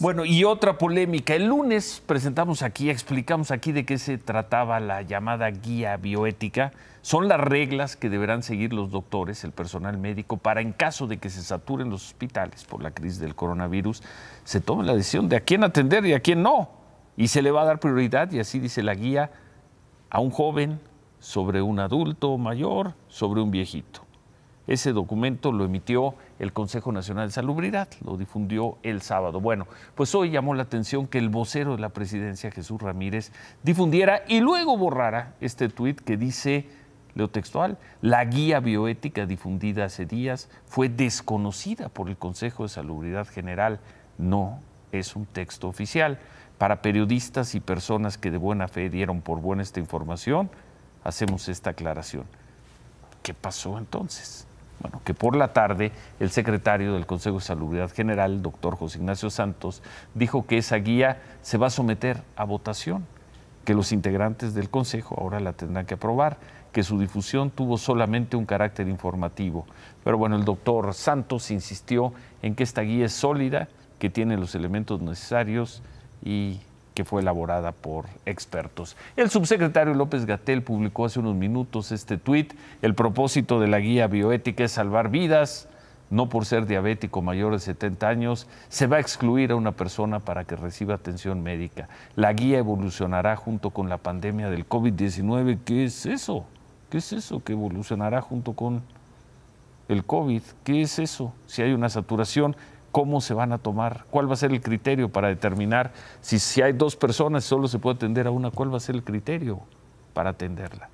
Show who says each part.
Speaker 1: Bueno, y otra polémica. El lunes presentamos aquí, explicamos aquí de qué se trataba la llamada guía bioética. Son las reglas que deberán seguir los doctores, el personal médico, para en caso de que se saturen los hospitales por la crisis del coronavirus, se tome la decisión de a quién atender y a quién no. Y se le va a dar prioridad, y así dice la guía, a un joven, sobre un adulto mayor, sobre un viejito. Ese documento lo emitió el Consejo Nacional de Salubridad, lo difundió el sábado. Bueno, pues hoy llamó la atención que el vocero de la presidencia, Jesús Ramírez, difundiera y luego borrara este tuit que dice, leo textual, la guía bioética difundida hace días fue desconocida por el Consejo de Salubridad General. No es un texto oficial. Para periodistas y personas que de buena fe dieron por buena esta información, hacemos esta aclaración. ¿Qué pasó entonces? Bueno, que por la tarde el secretario del Consejo de Salubridad General, el doctor José Ignacio Santos, dijo que esa guía se va a someter a votación, que los integrantes del Consejo ahora la tendrán que aprobar, que su difusión tuvo solamente un carácter informativo. Pero bueno, el doctor Santos insistió en que esta guía es sólida, que tiene los elementos necesarios y que fue elaborada por expertos. El subsecretario López Gatel publicó hace unos minutos este tuit. El propósito de la guía bioética es salvar vidas. No por ser diabético mayor de 70 años, se va a excluir a una persona para que reciba atención médica. La guía evolucionará junto con la pandemia del COVID-19. ¿Qué es eso? ¿Qué es eso que evolucionará junto con el COVID? ¿Qué es eso? Si hay una saturación, cómo se van a tomar, cuál va a ser el criterio para determinar si, si hay dos personas solo se puede atender a una, cuál va a ser el criterio para atenderla.